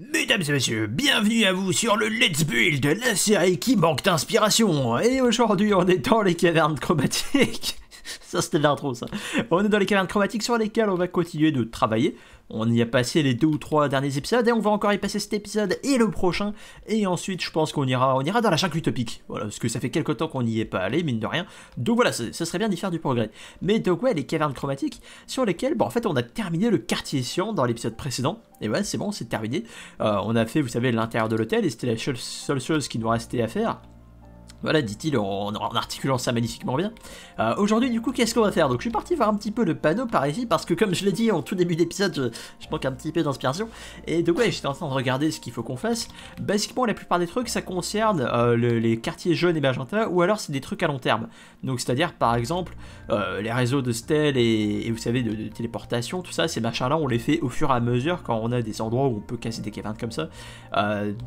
Mesdames et messieurs, bienvenue à vous sur le Let's Build, la série qui manque d'inspiration. Et aujourd'hui, on est dans les cavernes chromatiques. ça, c'était l'intro, ça. On est dans les cavernes chromatiques sur lesquelles on va continuer de travailler on y a passé les deux ou trois derniers épisodes et on va encore y passer cet épisode et le prochain. Et ensuite, je pense qu'on ira, on ira dans la chaque utopique. Voilà, parce que ça fait quelques temps qu'on n'y est pas allé, mine de rien. Donc voilà, ça, serait bien d'y faire du progrès. Mais donc ouais, les cavernes chromatiques sur lesquelles, bon, en fait, on a terminé le quartier scient dans l'épisode précédent. Et ouais, c'est bon, c'est terminé. Euh, on a fait, vous savez, l'intérieur de l'hôtel et c'était la seule chose qui nous restait à faire. Voilà, dit-il en, articulant ça magnifiquement bien. Euh, aujourd'hui, du coup, qu'est-ce qu'on va faire Donc, je suis parti voir un petit peu le panneau par ici, parce que comme je l'ai dit en tout début d'épisode, je, manque un petit peu d'inspiration. Et donc, ouais, j'étais en train de regarder ce qu'il faut qu'on fasse. Basiquement, la plupart des trucs, ça concerne euh, les quartiers jaunes et magenta, ou alors c'est des trucs à long terme. Donc, c'est-à-dire, par exemple, euh, les réseaux de stèles et, vous savez, de, téléportation, tout ça, ces machins-là, on les fait au fur et à mesure quand on a des endroits où on peut casser des cavernes comme ça.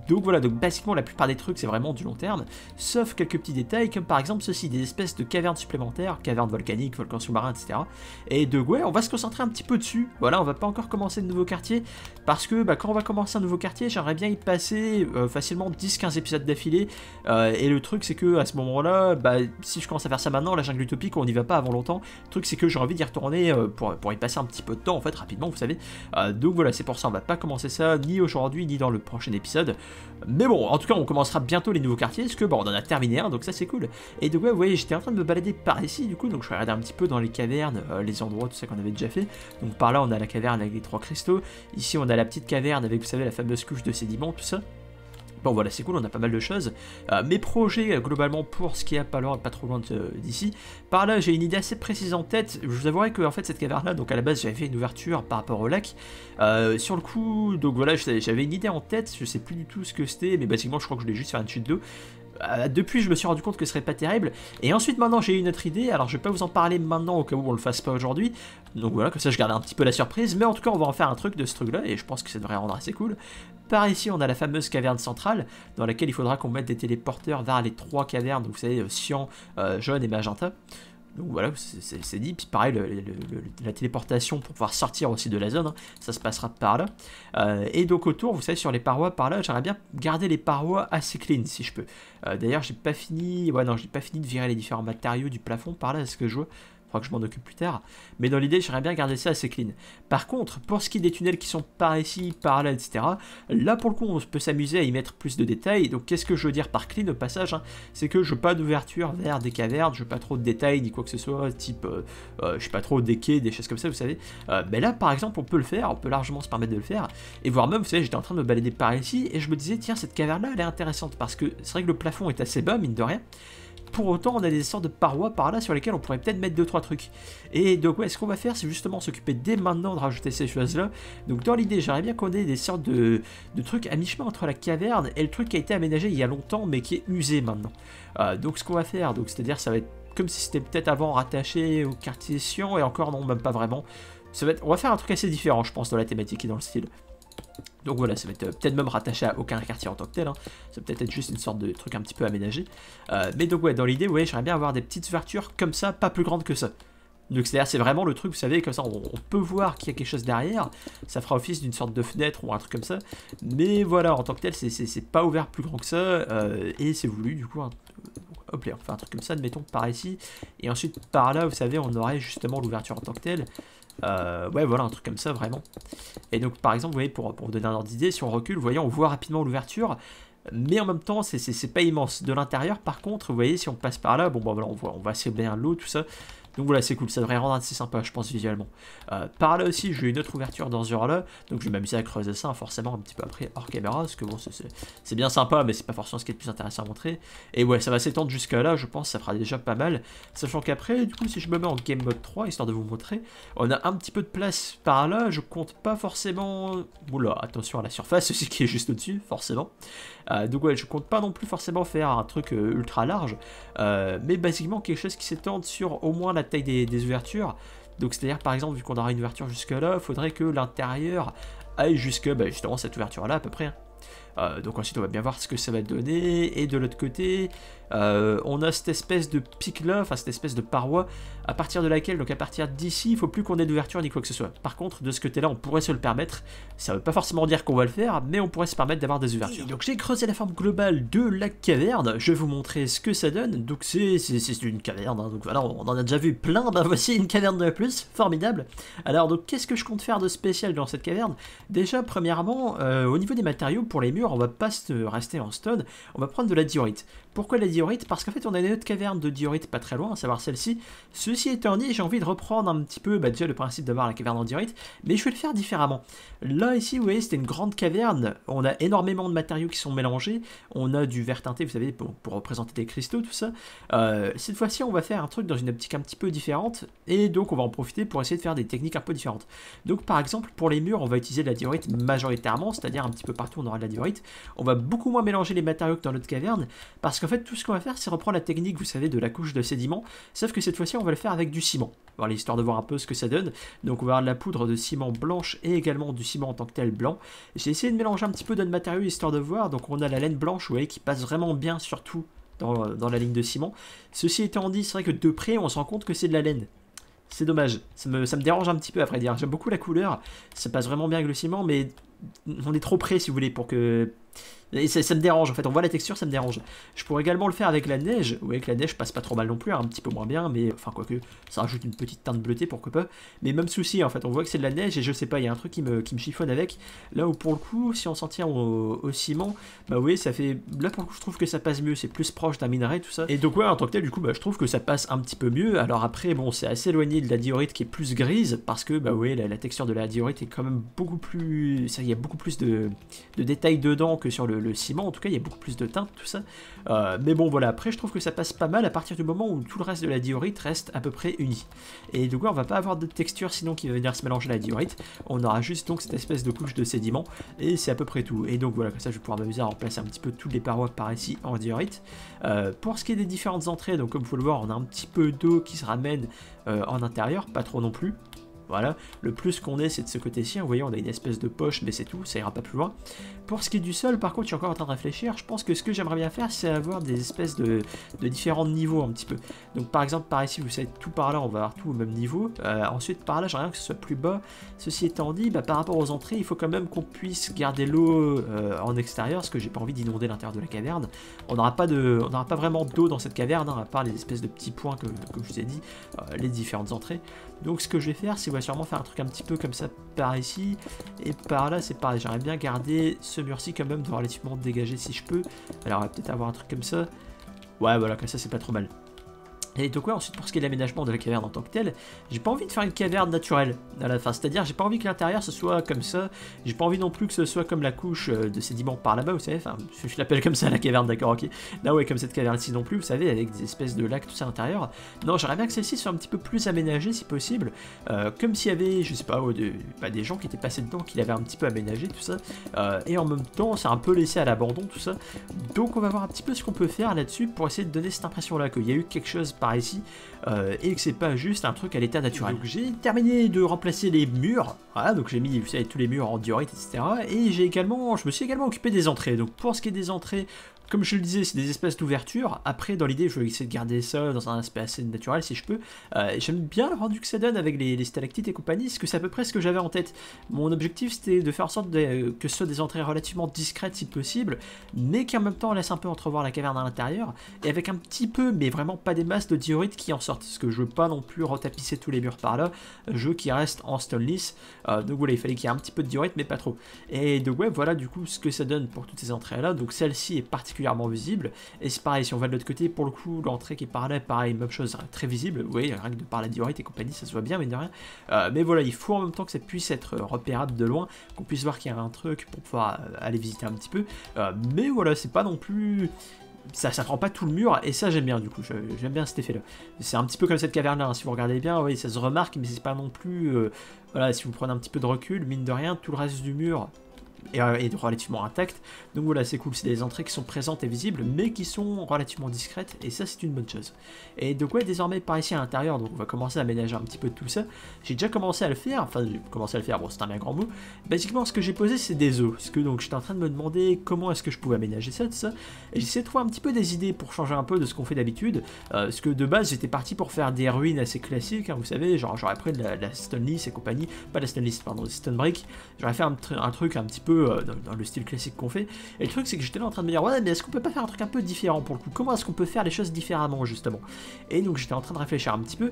donc, voilà, donc, basiquement, la plupart des trucs, c'est vraiment du long terme. Sauf que quelques petits détails, comme par exemple ceci, des espèces de cavernes supplémentaires, cavernes volcaniques, volcans sous-marins, etc. Et de ouais, on va se concentrer un petit peu dessus. Voilà, on va pas encore commencer de nouveau quartiers, parce que bah, quand on va commencer un nouveau quartier, j'aimerais bien y passer euh, facilement 10-15 épisodes d'affilée. Euh, et le truc, c'est que à ce moment-là, bah, si je commence à faire ça maintenant, la jungle utopique, on n'y va pas avant longtemps. Le truc, c'est que j'ai envie d'y retourner euh, pour, pour y passer un petit peu de temps, en fait, rapidement, vous savez. donc voilà, c'est pour ça, on va pas commencer ça ni aujourd'hui, ni dans le prochain épisode. Mais bon, en tout cas, on commencera bientôt les nouveaux quartiers, parce que bon, on en a terminé donc ça c'est cool. Et donc ouais, vous voyez, j'étais en train de me balader par ici, du coup, donc je regardais un petit peu dans les cavernes, euh, les endroits, tout ça qu'on avait déjà fait. Donc par là, on a la caverne avec les trois cristaux. Ici, on a la petite caverne avec, vous savez, la fameuse couche de sédiments, tout ça. Bon voilà, c'est cool, on a pas mal de choses. Euh, mes projets, euh, globalement, pour ce qui est pas, loin, pas trop loin d'ici. Par là, j'ai une idée assez précise en tête. Je vous avouerai que, en fait, cette caverne-là, donc à la base, j'avais fait une ouverture par rapport au lac. sur le coup, donc voilà, j'avais une idée en tête. Je sais plus du tout ce que c'était, mais basiquement, je crois que je voulais juste faire une chute d'eau. Euh, depuis, je me suis rendu compte que ce serait pas terrible. Et ensuite, maintenant, j'ai eu une autre idée. Alors, je vais pas vous en parler maintenant au cas où on le fasse pas aujourd'hui. Donc voilà, comme ça, je garde un petit peu la surprise. Mais en tout cas, on va en faire un truc de ce truc-là. Et je pense que ça devrait rendre assez cool. Par ici, on a la fameuse caverne centrale dans laquelle il faudra qu'on mette des téléporteurs vers les trois cavernes. vous savez, cyan, euh, euh, Jaune et Magenta. Donc voilà, c'est dit. Puis pareil, la téléportation pour pouvoir sortir aussi de la zone, hein, ça se passera par là. Euh, et donc autour, vous savez, sur les parois par là, j'aimerais bien garder les parois assez clean si je peux. Euh, d'ailleurs, j'ai pas fini. Ouais, non, j'ai pas fini de virer les différents matériaux du plafond par là, est ce que je vois crois que je m'en occupe plus tard. Mais dans l'idée, j'aimerais bien garder ça assez clean. Par contre, pour ce qui est des tunnels qui sont par ici, par là, etc., là pour le coup, on peut s'amuser à y mettre plus de détails. Donc qu'est-ce que je veux dire par clean au passage hein C'est que je veux pas d'ouverture vers des cavernes, je veux pas trop de détails ni quoi que ce soit, type, euh, euh, je sais pas trop, des quais, des choses comme ça, vous savez. Euh, mais là, par exemple, on peut le faire, on peut largement se permettre de le faire. Et voire même, vous savez, j'étais en train de me balader par ici et je me disais, tiens, cette caverne-là, elle est intéressante parce que c'est vrai que le plafond est assez bas, mine de rien. Pour autant, on a des sortes de parois par là sur lesquelles on pourrait peut-être mettre 2-3 trucs. Et donc, ouais, ce qu'on va faire, c'est justement s'occuper dès maintenant de rajouter ces choses-là. Donc, dans l'idée, j'aimerais bien qu'on ait des sortes de, trucs à mi-chemin entre la caverne et le truc qui a été aménagé il y a longtemps, mais qui est usé maintenant. Euh, donc, ce qu'on va faire, donc c'est-à-dire, ça va être comme si c'était peut-être avant rattaché au quartier et encore non, même pas vraiment. On va faire un truc assez différent, je pense, dans la thématique et dans le style. Donc voilà, ça va être euh, peut-être même rattaché à aucun quartier en tant que tel. Hein. Ça va peut-être être juste une sorte de truc un petit peu aménagé. Euh, mais donc ouais, dans l'idée, ouais, j'aimerais bien avoir des petites ouvertures comme ça, pas plus grandes que ça. Donc c'est-à-dire, c'est vraiment le truc, vous savez, comme ça, on, peut voir qu'il y a quelque chose derrière. Ça fera office d'une sorte de fenêtre ou un truc comme ça. Mais voilà, en tant que tel, c'est pas ouvert plus grand que ça. Euh, et c'est voulu, du coup, hein. hop là, on fait un truc comme ça, admettons, par ici. Et ensuite, par là, vous savez, on aurait justement l'ouverture en tant que telle. Euh, ouais, voilà, un truc comme ça, vraiment. Et donc, par exemple, vous voyez, pour, vous donner un ordre d'idée, si on recule, vous voyez, on voit rapidement l'ouverture, mais en même temps, c'est pas immense. De l'intérieur, par contre, vous voyez, si on passe par là, bon, bah, voilà, on, voit, on va assez bien l'eau, tout ça. Donc voilà, c'est cool, ça devrait rendre assez sympa, je pense, visuellement. Euh, par là aussi, j'ai une autre ouverture dans ce là donc je vais m'amuser à creuser ça, forcément, un petit peu après, hors caméra, parce que bon, c'est bien sympa, mais c'est pas forcément ce qui est le plus intéressant à montrer. Et ouais, ça va s'étendre jusqu'à là, je pense, ça fera déjà pas mal, sachant qu'après, du coup, si je me mets en Game Mode 3, histoire de vous montrer, on a un petit peu de place par là, je compte pas forcément... Oula, attention à la surface, aussi qui est juste au-dessus, forcément. Euh, donc ouais, je compte pas non plus forcément faire un truc euh, ultra large, mais basiquement quelque chose qui s'étende sur au moins la taille des, ouvertures. Donc c'est-à-dire par exemple, vu qu'on aura une ouverture jusque là, faudrait que l'intérieur aille jusque bah, justement cette ouverture là à peu près. Hein. Euh, donc ensuite on va bien voir ce que ça va donner. Et de l'autre côté, euh, on a cette espèce de pique-là, enfin cette espèce de paroi, à partir de laquelle, donc à partir d'ici, il faut plus qu'on ait d'ouverture ni quoi que ce soit. Par contre, de ce côté-là, on pourrait se le permettre. Ça ne veut pas forcément dire qu'on va le faire, mais on pourrait se permettre d'avoir des ouvertures. donc j'ai creusé la forme globale de la caverne, je vais vous montrer ce que ça donne. Donc c'est une caverne, hein. donc voilà, on en a déjà vu plein, ben voici une caverne de plus, formidable. Alors donc qu'est-ce que je compte faire de spécial dans cette caverne Déjà, premièrement, euh, au niveau des matériaux pour les murs, on va pas rester en stone, on va prendre de la diorite. Pourquoi la diorite parce qu'en fait on a une autre caverne de diorite pas très loin, à savoir celle-ci. Ceci étant dit, j'ai envie de reprendre un petit peu bah, déjà le principe d'avoir la caverne en diorite, mais je vais le faire différemment. Là ici, vous voyez, c'était une grande caverne, on a énormément de matériaux qui sont mélangés, on a du vert teinté, vous savez, pour, représenter des cristaux, tout ça. Euh, cette fois-ci, on va faire un truc dans une optique un petit peu différente, et donc on va en profiter pour essayer de faire des techniques un peu différentes. Donc par exemple, pour les murs, on va utiliser de la diorite majoritairement, c'est-à-dire un petit peu partout on aura de la diorite. On va beaucoup moins mélanger les matériaux que dans notre caverne, parce qu'en fait tout ce va faire, c'est reprendre la technique, vous savez, de la couche de sédiments sauf que cette fois-ci, on va le faire avec du ciment. Voilà, histoire de voir un peu ce que ça donne. Donc, on va avoir de la poudre de ciment blanche et également du ciment en tant que tel blanc. J'ai essayé de mélanger un petit peu de matériaux, histoire de voir. Donc, on a la laine blanche, vous voyez, qui passe vraiment bien, surtout euh, dans, la ligne de ciment. Ceci étant dit, c'est vrai que de près, on se rend compte que c'est de la laine. C'est dommage, ça me, ça me dérange un petit peu à vrai dire. J'aime beaucoup la couleur, ça passe vraiment bien avec le ciment, mais on est trop près si vous voulez pour que et ça, me dérange en fait, on voit la texture, ça me dérange. Je pourrais également le faire avec la neige. Vous voyez que la neige passe pas trop mal non plus, hein, un petit peu moins bien, mais enfin quoi que, ça rajoute une petite teinte bleutée pourquoi pas. Mais même souci en fait, on voit que c'est de la neige et je sais pas, il y a un truc qui me, chiffonne avec. Là où pour le coup, si on s'en tient au, ciment, bah oui, ça fait. Là pour le coup, je trouve que ça passe mieux, c'est plus proche d'un minaret tout ça. Et donc ouais, en tant que tel, du coup, bah, je trouve que ça passe un petit peu mieux. Alors après, bon, c'est assez éloigné de la diorite qui est plus grise parce que bah ouais, la, texture de la diorite est quand même beaucoup plus y a beaucoup plus de, détails dedans que sur le, ciment, en tout cas il y a beaucoup plus de teintes, tout ça. Euh, mais bon voilà, après je trouve que ça passe pas mal à partir du moment où tout le reste de la diorite reste à peu près uni. Et du coup on va pas avoir de texture sinon qui va venir se mélanger à la diorite, on aura juste donc cette espèce de couche de sédiments, et c'est à peu près tout. Et donc voilà, comme ça je vais pouvoir m'amuser à remplacer un petit peu toutes les parois par ici en diorite. Euh, pour ce qui est des différentes entrées, donc comme vous le voir on a un petit peu d'eau qui se ramène euh, en intérieur, pas trop non plus. Voilà, le plus qu'on est, c'est de ce côté-ci. Hein. Vous voyez, on a une espèce de poche, mais c'est tout, ça ira pas plus loin. Pour ce qui est du sol, par contre, je suis encore en train de réfléchir. Je pense que ce que j'aimerais bien faire, c'est avoir des espèces de, différents niveaux un petit peu. Donc par exemple, par ici, vous savez, tout par là, on va avoir tout au même niveau. Euh, ensuite, par là, j'aimerais que ce soit plus bas. Ceci étant dit, bah, par rapport aux entrées, il faut quand même qu'on puisse garder l'eau euh, en extérieur, parce que j'ai pas envie d'inonder l'intérieur de la caverne. On n'aura pas, de, pas vraiment d'eau dans cette caverne, hein, à part les espèces de petits points que, je vous ai dit, euh, les différentes entrées. Donc ce que je vais faire, c'est sûrement faire un truc un petit peu comme ça par ici. Et par là, c'est pareil. J'aimerais bien garder ce mur-ci quand même, de relativement dégagé si je peux. Alors, on va peut-être avoir un truc comme ça. Ouais, voilà, comme ça, c'est pas trop mal. Et donc quoi ensuite pour ce qui est de l'aménagement de la caverne en tant que telle, j'ai pas envie de faire une caverne naturelle à la fin, c'est-à-dire j'ai pas envie que l'intérieur ce soit comme ça, j'ai pas envie non plus que ce soit comme la couche euh, de sédiments par là-bas, vous savez, enfin je l'appelle comme ça la caverne, d'accord, ok, là ouais comme cette caverne-ci non plus, vous savez, avec des espèces de lacs tout ça à l'intérieur, non j'aimerais bien que celle-ci soit un petit peu plus aménagée si possible, euh, comme s'il y avait, je sais pas, bah, des gens qui étaient passés dedans, qui l'avaient un petit peu aménagé tout ça, euh, et en même temps c'est un peu laissé à l'abandon tout ça, donc on va voir un petit peu ce qu'on peut faire là-dessus pour essayer de donner cette impression-là qu'il y a eu quelque chose par ici, euh, et que c'est pas juste un truc à l'état naturel. Donc j'ai terminé de remplacer les murs, voilà, donc j'ai mis tous les murs en diorite, etc. Et j'ai également, je me suis également occupé des entrées. Donc pour ce qui est des entrées, comme je le disais, c'est des espèces d'ouverture. Après, dans l'idée, je vais essayer de garder ça dans un aspect assez naturel si je peux. Euh, j'aime bien le rendu que ça donne avec les, stalactites et compagnie, ce que c'est à peu près ce que j'avais en tête. Mon objectif, c'était de faire en sorte euh, que ce soit des entrées relativement discrètes si possible, mais qui en même temps on laisse un peu entrevoir la caverne à l'intérieur, et avec un petit peu, mais vraiment pas des masses de diorites qui en sortent, parce que je veux pas non plus retapisser tous les murs par là, Je veux qu'ils reste en stoneless, euh, donc voilà, il fallait qu'il y ait un petit peu de diorite, mais pas trop. Et donc ouais, voilà du coup ce que ça donne pour toutes ces entrées là, donc celle-ci est particulièrement visible. Et c'est pareil, si on va de l'autre côté, pour le coup, l'entrée qui est par là, pareil, même chose, très visible. oui rien que de par la diorite et compagnie, ça se voit bien, mais de rien. Euh, mais voilà, il faut en même temps que ça puisse être repérable de loin, qu'on puisse voir qu'il y a un truc pour pouvoir euh, aller visiter un petit peu. Euh, mais voilà, c'est pas non plus ça, ça prend pas tout le mur, et ça j'aime bien du coup, j'aime bien cet effet-là. C'est un petit peu comme cette caverne-là, hein, si vous regardez bien, oui, ça se remarque, mais c'est pas non plus... voilà, si vous prenez un petit peu de recul, mine de rien, tout le reste du mur, et, relativement intacte. Donc voilà, c'est cool, c'est des entrées qui sont présentes et visibles, mais qui sont relativement discrètes, et ça c'est une bonne chose. Et donc ouais, désormais par ici à l'intérieur, donc on va commencer à aménager un petit peu de tout ça. J'ai déjà commencé à le faire, enfin j'ai commencé à le faire, bon c'est un bien grand mot. Basiquement ce que j'ai posé c'est des eaux parce que donc j'étais en train de me demander comment est-ce que je pouvais aménager ça, tout ça. Et j'essaie de trouver un petit peu des idées pour changer un peu de ce qu'on fait d'habitude, euh, parce que de base j'étais parti pour faire des ruines assez classiques, hein, vous savez, genre j'aurais pris de la, stone list et compagnie, pas la Stone List, pardon, Stone Brick, j'aurais fait un, un truc un petit peu euh, dans, le style classique qu'on fait. Et le truc, c'est que j'étais là en train de me dire, ouais, mais est-ce qu'on peut pas faire un truc un peu différent pour le coup Comment est-ce qu'on peut faire les choses différemment, justement Et donc, j'étais en train de réfléchir un petit peu.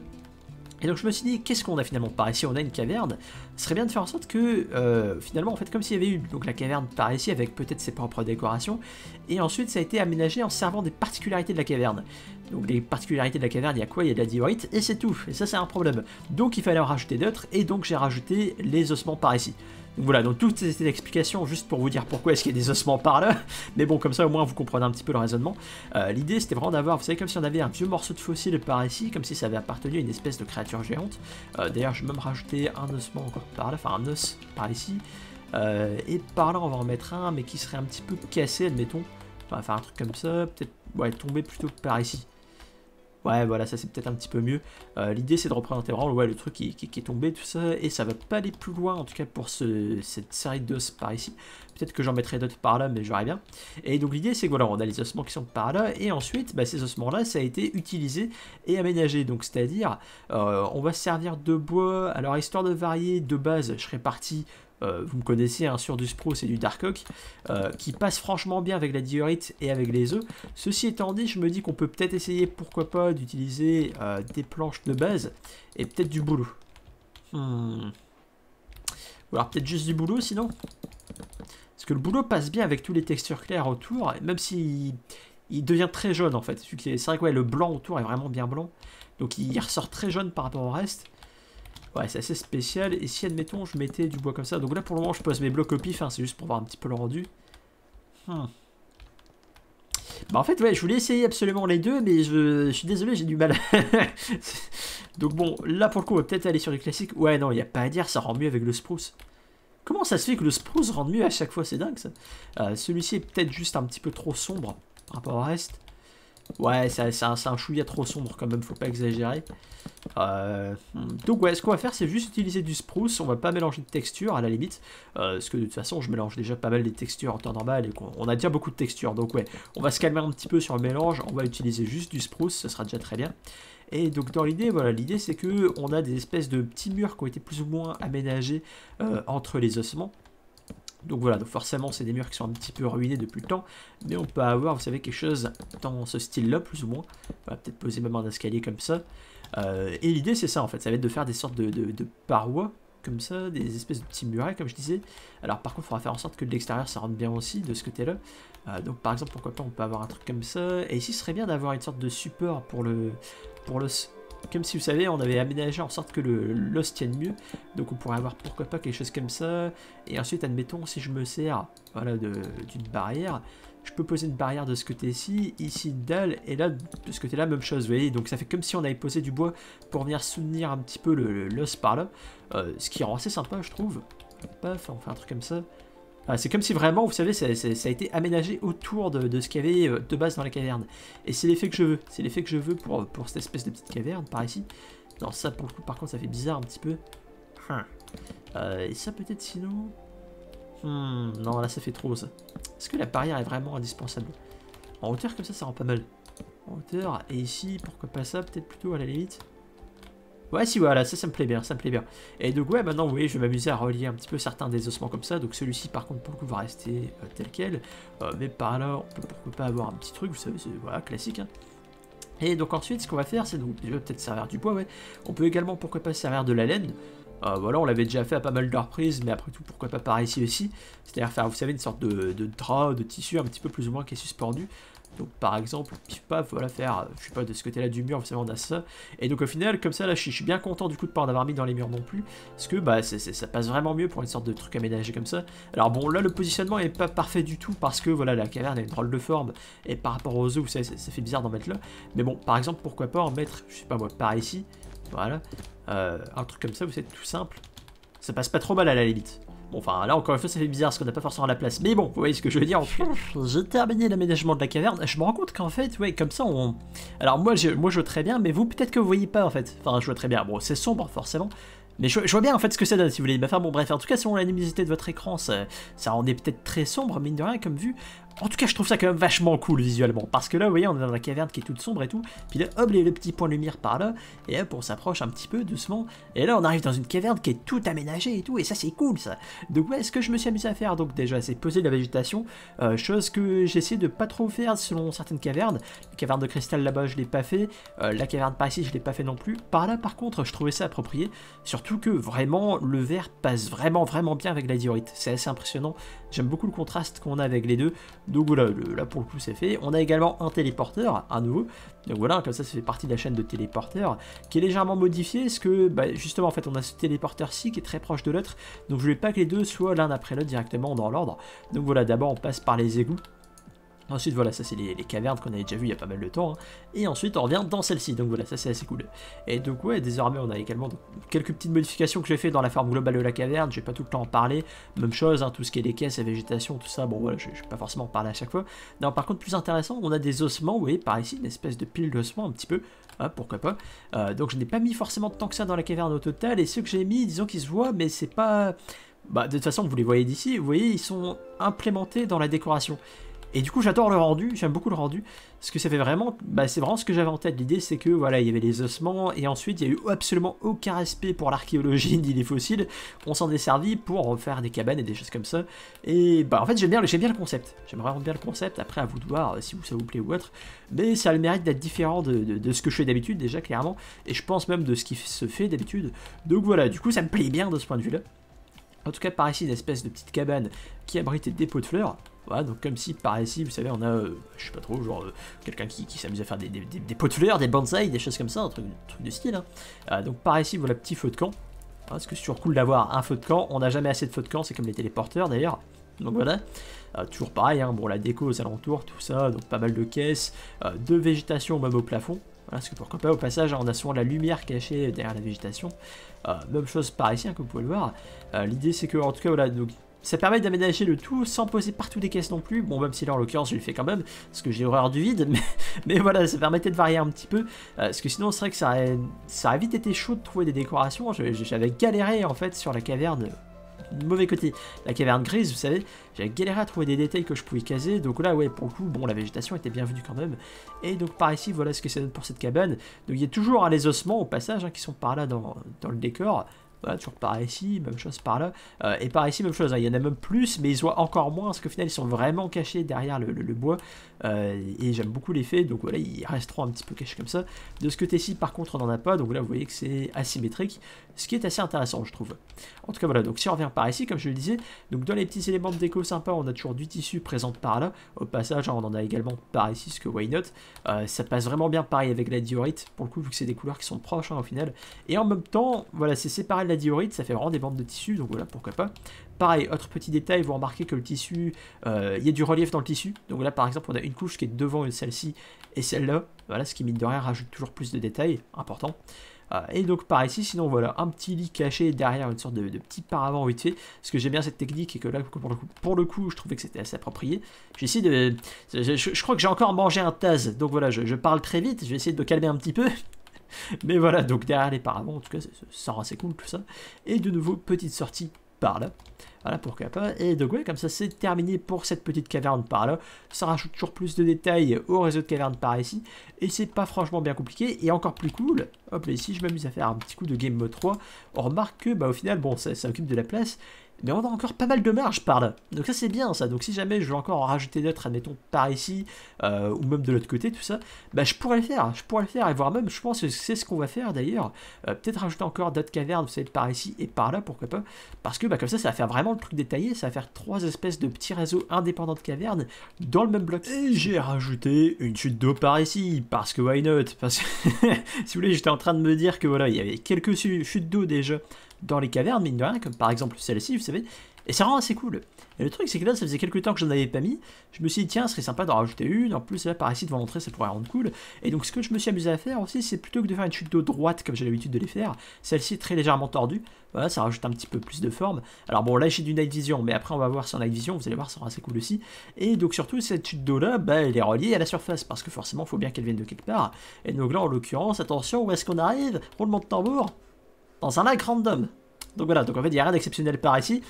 Et donc je me suis dit, qu'est-ce qu'on a finalement par ici On a une caverne. Ce serait bien de faire en sorte que, euh, finalement, en fait, comme s'il y avait eu donc, la caverne par ici avec peut-être ses propres décorations, et ensuite ça a été aménagé en servant des particularités de la caverne. Donc les particularités de la caverne, il y a quoi Il y a de la diorite, et c'est tout. Et ça, c'est un problème. Donc il fallait en rajouter d'autres, et donc j'ai rajouté les ossements par ici voilà, donc toutes ces explications, juste pour vous dire pourquoi est-ce qu'il y a des ossements par là, mais bon, comme ça au moins vous comprenez un petit peu le raisonnement. Euh, l'idée c'était vraiment d'avoir, vous savez, comme si on avait un vieux morceau de fossile par ici, comme si ça avait appartenu à une espèce de créature géante. Euh, d'ailleurs, je vais même rajouter un ossement encore par là, enfin un os par ici. Euh, et par là, on va en mettre un, mais qui serait un petit peu cassé, admettons. Enfin, faire un truc comme ça, peut-être ouais, tomber plutôt par ici. Ouais, voilà, ça c'est peut-être un petit peu mieux. Euh, l'idée c'est de représenter vraiment le truc qui, est tombé, tout ça, et ça va pas aller plus loin, en tout cas pour cette série d'os par ici. Peut-être que j'en mettrai d'autres par là, mais j'aurais bien. Et donc l'idée c'est que voilà, on a les ossements qui sont par là, et ensuite bah, ces ossements-là, ça a été utilisé et aménagé. Donc c'est-à-dire, euh, on va servir de bois, alors histoire de varier, de base, je serai parti euh, vous me connaissez, hein, sur du Spruce et du Dark Oak, euh, qui passe franchement bien avec la diorite et avec les œufs. Ceci étant dit, je me dis qu'on peut peut-être essayer, pourquoi pas, d'utiliser euh, des planches de base et peut-être du boulot. Hmm. Ou alors peut-être juste du boulot sinon Parce que le boulot passe bien avec toutes les textures claires autour, même si il devient très jaune en fait. C'est vrai que le blanc autour est vraiment bien blanc, donc il ressort très jaune par rapport au reste. Ouais, c'est assez spécial. Et si, admettons, je mettais du bois comme ça. Donc là, pour le moment, je pose mes blocs au pif. Hein, c'est juste pour voir un petit peu le rendu. Hmm. Bah en fait, ouais, je voulais essayer absolument les deux, mais je, suis désolé, j'ai du mal. Donc bon, là pour le coup, on va peut-être aller sur les classiques. Ouais, non, il n'y a pas à dire, ça rend mieux avec le spruce. Comment ça se fait que le spruce rend mieux à chaque fois C'est dingue ça. Euh, celui-ci est peut-être juste un petit peu trop sombre par rapport au reste. Ouais, c'est un, chouïa trop sombre quand même, faut pas exagérer. Euh, hmm. donc ouais, ce qu'on va faire, c'est juste utiliser du spruce, on va pas mélanger de texture à la limite, parce euh, que de toute façon, je mélange déjà pas mal des textures en temps normal, et on, a déjà beaucoup de textures, donc ouais, on va se calmer un petit peu sur le mélange, on va utiliser juste du spruce, ce sera déjà très bien. Et donc dans l'idée, voilà, l'idée c'est que on a des espèces de petits murs qui ont été plus ou moins aménagés euh, entre les ossements, donc voilà, donc forcément c'est des murs qui sont un petit peu ruinés depuis le temps, mais on peut avoir, vous savez, quelque chose dans ce style-là, plus ou moins. On va peut-être poser même un escalier comme ça. Euh, et l'idée c'est ça en fait, ça va être de faire des sortes de, parois comme ça, des espèces de petits murets, comme je disais. Alors par contre, il faudra faire en sorte que l'extérieur, ça rentre bien aussi, de ce côté-là. Euh, donc par exemple, pourquoi pas, on peut avoir un truc comme ça. Et ici, ce serait bien d'avoir une sorte de support pour le, pour le, comme si vous savez, on avait aménagé en sorte que l'os tienne mieux. Donc on pourrait avoir pourquoi pas quelque chose comme ça. Et ensuite, admettons, si je me sers voilà, d'une barrière, je peux poser une barrière de ce côté-ci, ici une dalle, et là, de ce côté-là, même chose, vous voyez. Donc ça fait comme si on avait posé du bois pour venir soutenir un petit peu l'os par là. Euh, ce qui rend assez sympa, je trouve. Paf, on fait un truc comme ça. Ah, c'est comme si vraiment, vous savez, ça, a été aménagé autour de, ce qu'il y avait euh, de base dans la caverne. Et c'est l'effet que je veux. C'est l'effet que je veux pour, cette espèce de petite caverne par ici. Non, ça par contre, ça fait bizarre un petit peu. Hein. Euh, et ça peut-être sinon... Hmm, non, là ça fait trop ça. Est-ce que la barrière est vraiment indispensable En hauteur comme ça, ça rend pas mal. En hauteur, et ici, pourquoi pas ça, peut-être plutôt à la limite. Ouais, si, voilà, ça, ça me plaît bien, ça me plaît bien. Et donc, ouais, maintenant, vous voyez, je vais m'amuser à relier un petit peu certains des ossements comme ça. Donc, celui-ci, par contre, pour le coup, va rester euh, tel quel. Euh, mais par là, on peut pourquoi pas avoir un petit truc, vous savez, c'est voilà, classique. Hein. Et donc, ensuite, ce qu'on va faire, c'est donc vais peut-être servir du bois, ouais. On peut également, pourquoi pas, servir de la laine. Euh, voilà, on l'avait déjà fait à pas mal de reprises, mais après tout, pourquoi pas par ici aussi C'est-à-dire faire, vous savez, une sorte de drap, de tissu un petit peu plus ou moins qui est suspendu. Donc par exemple, pas voilà faire, euh, je suis pas de ce côté-là du mur, forcément on a ça. Et donc au final, comme ça là, je suis bien content du coup de pas en avoir mis dans les murs non plus, parce que bah ça passe vraiment mieux pour une sorte de truc aménagé comme ça. Alors bon, là le positionnement est pas parfait du tout parce que voilà la caverne a une drôle de forme et par rapport aux œufs, ça, fait bizarre d'en mettre là. Mais bon, par exemple, pourquoi pas en mettre, je sais pas moi, par ici, voilà, euh, un truc comme ça, vous savez, tout simple. Ça passe pas trop mal à la limite. Bon, enfin, là encore une fois, ça fait bizarre parce qu'on n'a pas forcément la place. Mais bon, vous voyez ce que je veux dire. En J'ai terminé l'aménagement de la caverne. Je me rends compte qu'en fait, ouais, comme ça, on. Alors, moi, je, moi, je vois très bien, mais vous, peut-être que vous voyez pas, en fait. Enfin, je vois très bien. Bon, c'est sombre, forcément. Mais je, vois bien en fait ce que ça donne si vous voulez. Bah, enfin bon bref, en tout cas selon la luminosité de votre écran, ça, ça en est peut-être très sombre, mine de rien comme vu. En tout cas, je trouve ça quand même vachement cool visuellement. Parce que là, vous voyez, on est dans la caverne qui est toute sombre et tout. Puis là, hop, les, le petit point de lumière par là. Et hop, on s'approche un petit peu doucement. Et là, on arrive dans une caverne qui est toute aménagée et tout. Et ça, c'est cool ça. Donc, ouais, ce que je me suis amusé à faire, donc déjà, c'est poser de la végétation. Euh, chose que j'essaie de pas trop faire selon certaines cavernes. La caverne de cristal là-bas, je l'ai pas fait. Euh, la caverne par ici, je l'ai pas fait non plus. Par là, par contre, je trouvais ça approprié. Surtout que vraiment, le vert passe vraiment, vraiment bien avec la diorite. C'est assez impressionnant. J'aime beaucoup le contraste qu'on a avec les deux. Donc voilà, là pour le coup c'est fait. On a également un téléporteur, à nouveau. Donc voilà, comme ça ça fait partie de la chaîne de téléporteurs, qui est légèrement modifiée, parce que bah, justement en fait on a ce téléporteur-ci qui est très proche de l'autre, donc je ne voulais pas que les deux soient l'un après l'autre directement dans l'ordre. Donc voilà, d'abord on passe par les égouts, Ensuite, voilà, ça c'est les, cavernes qu'on avait déjà vu il y a pas mal de temps. Hein. Et ensuite, on revient dans celle-ci. Donc voilà, ça c'est assez cool. Et donc, ouais, désormais, on a également quelques petites modifications que j'ai fait dans la forme globale de la caverne. Je vais pas tout le temps en parler. Même chose, hein, tout ce qui est les caisses, la végétation, tout ça. Bon, voilà, je, vais pas forcément en parler à chaque fois. Non, par contre, plus intéressant, on a des ossements. Vous voyez, par ici, une espèce de pile d'ossements, un petit peu. pourquoi pas. Euh, donc, je n'ai pas mis forcément tant que ça dans la caverne au total. Et ceux que j'ai mis, disons qu'ils se voient, mais c'est pas. Bah, de toute façon, vous les voyez d'ici, vous voyez, ils sont implémentés dans la décoration. Et du coup, j'adore le rendu, j'aime beaucoup le rendu, parce que ça fait vraiment, bah, c'est vraiment ce que j'avais en tête. L'idée, c'est que voilà, il y avait les ossements, et ensuite, il n'y a eu absolument aucun respect pour l'archéologie ni les fossiles. On s'en est servi pour faire des cabanes et des choses comme ça. Et bah, en fait, j'aime bien, bien le concept. j'aimerais vraiment bien le concept. Après, à vous de voir euh, si ça vous plaît ou autre. Mais ça a le mérite d'être différent de, ce que je fais d'habitude, déjà clairement, et je pense même de ce qui se fait d'habitude. Donc voilà, du coup, ça me plaît bien de ce point de vue-là. En tout cas, par ici, une espèce de petite cabane qui abrite des pots de fleurs donc comme si par ici, vous savez, on a, euh, je sais pas trop, genre euh, quelqu'un qui, qui s'amuse à faire des, des, des, des pots de fleurs, des bonsaïs, des choses comme ça, un truc, de style. Hein. Euh, donc par ici, voilà, petit feu de camp. Parce que c'est toujours cool d'avoir un feu de camp. On n'a jamais assez de feu de camp, c'est comme les téléporteurs d'ailleurs. Donc voilà, toujours pareil, hein, bon la déco aux alentours, tout ça, donc pas mal de caisses, de végétation même au plafond. Hein, parce que pourquoi pas, au passage, hein, on a souvent la lumière cachée derrière la végétation. même chose par ici, comme vous pouvez le voir. L'idée, c'est que, en tout cas, voilà, donc, ça permet d'aménager le tout sans poser partout des caisses non plus. Bon, même si là, en l'occurrence, je le fais quand même, parce que j'ai horreur du vide. Mais, voilà, ça permettait de varier un petit peu. Euh, parce que sinon, c'est vrai que ça aurait, vite été chaud de trouver des décorations. J'avais galéré, en fait, sur la caverne mauvais côté. La caverne grise, vous savez, j'avais galéré à trouver des détails que je pouvais caser. Donc là, ouais, pour le coup, bon, la végétation était bienvenue quand même. Et donc par ici, voilà ce que ça donne pour cette cabane. Donc il y a toujours hein, les ossements, au passage, hein, qui sont par là dans, dans le décor toujours par ici, même chose par là. Euh, et par ici, même chose. Hein. Il y en a même plus, mais ils voient encore moins, parce qu'au final, ils sont vraiment cachés derrière le bois. Euh, et j'aime beaucoup l'effet, donc voilà, il reste un petit peu caché comme ça. De ce côté-ci, par contre, on n'en a pas, donc là, vous voyez que c'est asymétrique, ce qui est assez intéressant, je trouve. En tout cas, voilà, donc si on revient par ici, comme je le disais, donc dans les petits éléments de déco sympa, on a toujours du tissu présent par là. Au passage, hein, on en a également par ici, ce que why not. Euh, ça passe vraiment bien pareil avec la diorite, pour le coup, vu que c'est des couleurs qui sont proches hein, au final. Et en même temps, voilà, c'est séparé de la diorite, ça fait vraiment des bandes de tissu, donc voilà, pourquoi pas. Pareil, autre petit détail, vous remarquez que le tissu, euh, il y a du relief dans le tissu. Donc là, par exemple, on a une couche qui est devant celle-ci et celle-là. Voilà, ce qui mine de rien rajoute toujours plus de détails, important. Euh, et donc par ici, sinon voilà, un petit lit caché derrière une sorte de, petit paravent vite fait. Parce que j'aime bien cette technique et que là, pour le coup, pour le coup je trouvais que c'était assez approprié. J'essaie de... Je, crois que j'ai encore mangé un tas donc voilà, je, parle très vite, je vais essayer de calmer un petit peu. Mais voilà, donc derrière les paravents, en tout cas, ça sort assez cool tout ça. Et de nouveau, petite sortie par là. Voilà, pourquoi pas. Et donc ouais, comme ça c'est terminé pour cette petite caverne par là. Ça rajoute toujours plus de détails au réseau de cavernes par ici. Et c'est pas franchement bien compliqué. Et encore plus cool, hop là ici je m'amuse à faire un petit coup de game mode 3. On remarque que bah, au final, bon, ça, ça occupe de la place. Mais on a encore pas mal de marge par là. Donc ça c'est bien ça. Donc si jamais je veux encore en rajouter d'autres, admettons par ici, euh, ou même de l'autre côté, tout ça, bah je pourrais le faire. Je pourrais le faire. Et voir même, je pense que c'est ce qu'on va faire d'ailleurs. Euh, peut-être rajouter encore d'autres cavernes, vous savez, par ici et par là, pourquoi pas. Parce que bah, comme ça, ça va faire vraiment le truc détaillé. Ça va faire trois espèces de petits réseaux indépendants de cavernes dans le même bloc. Et j'ai rajouté une chute d'eau par ici, parce que why not Parce que si vous voulez, j'étais en train de me dire que voilà, il y avait quelques chutes d'eau déjà dans les cavernes, mine de rien, comme par exemple celle-ci, vous savez. Et ça rend assez cool. Et le truc, c'est que là, ça faisait quelques temps que j'en avais pas mis. Je me suis dit, tiens, ce serait sympa d'en rajouter une. En plus, là, par ici, devant l'entrée, ça pourrait rendre cool. Et donc, ce que je me suis amusé à faire aussi, c'est plutôt que de faire une chute d'eau droite, comme j'ai l'habitude de les faire, celle-ci est très légèrement tordue. Voilà, ça rajoute un petit peu plus de forme. Alors, bon, là, j'ai du night vision, mais après, on va voir sur night vision. Vous allez voir, ça sera assez cool aussi. Et donc, surtout, cette chute d'eau-là, bah, elle est reliée à la surface, parce que forcément, il faut bien qu'elle vienne de quelque part. Et donc, là, en l'occurrence, attention, où est-ce qu'on arrive Roulement de tambour dans un lac random. Donc voilà, donc en fait, il n'y a rien d'exceptionnel par ici.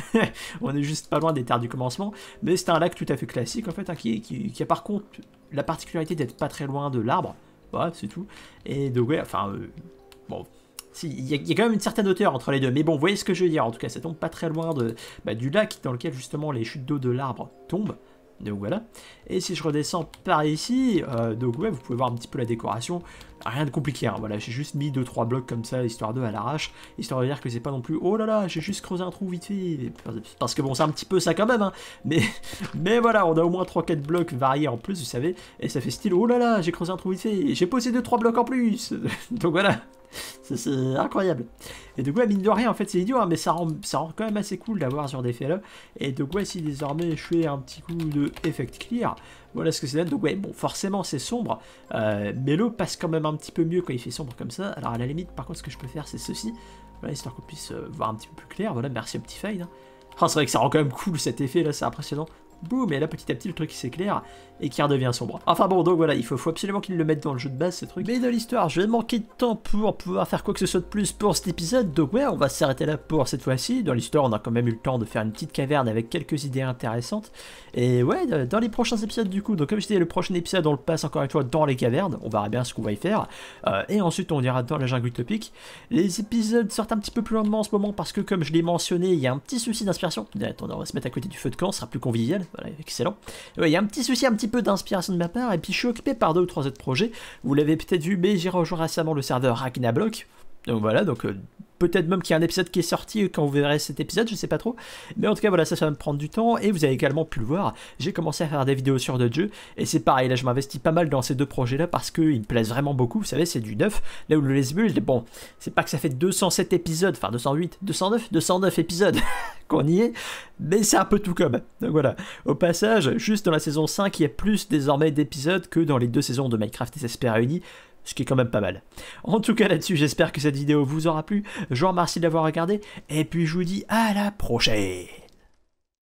on est juste pas loin des terres du commencement. Mais c'est un lac tout à fait classique, en fait, hein, qui, a par contre la particularité d'être pas très loin de l'arbre. Voilà, c'est tout. Et donc, ouais, enfin, euh, bon, il y, a quand même une certaine hauteur entre les deux. Mais bon, vous voyez ce que je veux dire. En tout cas, ça tombe pas très loin de, bah, du lac dans lequel justement les chutes d'eau de l'arbre tombent. Donc voilà. Et si je redescends par ici, euh, donc ouais, vous pouvez voir un petit peu la décoration. Rien de compliqué, hein, voilà, j'ai juste mis 2-3 blocs comme ça, histoire de à l'arrache, histoire de dire que c'est pas non plus, oh là là, j'ai juste creusé un trou vite fait, parce que bon, c'est un petit peu ça quand même, hein. mais, mais voilà, on a au moins 3-4 blocs variés en plus, vous savez, et ça fait style, oh là là, j'ai creusé un trou vite fait, j'ai posé 2-3 blocs en plus, donc voilà. c'est incroyable. Et de quoi, mine de rien, en fait, c'est idiot, hein, mais ça rend, ça rend quand même assez cool d'avoir sur des là Et de quoi, si désormais je fais un petit coup de effect clear, voilà ce que c'est. donne. Donc, ouais, bon, forcément, c'est sombre, euh, mais l'eau passe quand même un petit peu mieux quand il fait sombre comme ça. Alors, à la limite, par contre, ce que je peux faire, c'est ceci, voilà, histoire qu'on puisse euh, voir un petit peu plus clair. Voilà, merci au petit fade. Hein. Oh, c'est vrai que ça rend quand même cool cet effet là, c'est impressionnant boum, et là petit à petit le truc s'éclaire et qui redevient sombre. Enfin bon, donc voilà, il faut, absolument qu'ils le mettent dans le jeu de base ce truc. Mais dans l'histoire, je vais manquer de temps pour pouvoir faire quoi que ce soit de plus pour cet épisode, donc ouais, on va s'arrêter là pour cette fois-ci. Dans l'histoire, on a quand même eu le temps de faire une petite caverne avec quelques idées intéressantes. Et ouais, euh, dans les prochains épisodes du coup, donc comme je disais, le prochain épisode, on le passe encore une fois dans les cavernes, on verra bien ce qu'on va y faire. Euh, et ensuite, on ira dans la jungle utopique. Les épisodes sortent un petit peu plus lentement en ce moment parce que, comme je l'ai mentionné, il y a un petit souci d'inspiration. on va se mettre à côté du feu de camp, ce sera plus convivial voilà, excellent. Il y a un petit souci, un petit peu d'inspiration de ma part, et puis je suis occupé par deux ou trois autres projets. Vous l'avez peut-être vu, mais j'ai rejoint récemment le serveur Ragnablock. Donc voilà, donc euh, Peut-être même qu'il y a un épisode qui est sorti quand vous verrez cet épisode, je sais pas trop. Mais en tout cas, voilà, ça, va me prendre du temps. Et vous avez également pu le voir, j'ai commencé à faire des vidéos sur de jeux. Et c'est pareil, là, je m'investis pas mal dans ces deux projets-là parce qu'ils me plaisent vraiment beaucoup. Vous savez, c'est du neuf. Là où le Les est bon, c'est pas que ça fait 207 épisodes, enfin 208, 209, 209 épisodes qu'on y est, mais c'est un peu tout comme. Donc voilà. Au passage, juste dans la saison 5, il y a plus désormais d'épisodes que dans les deux saisons de Minecraft et SSP réunis ce qui est quand même pas mal. En tout cas là-dessus, j'espère que cette vidéo vous aura plu. Je vous remercie d'avoir regardé, et puis je vous dis à la prochaine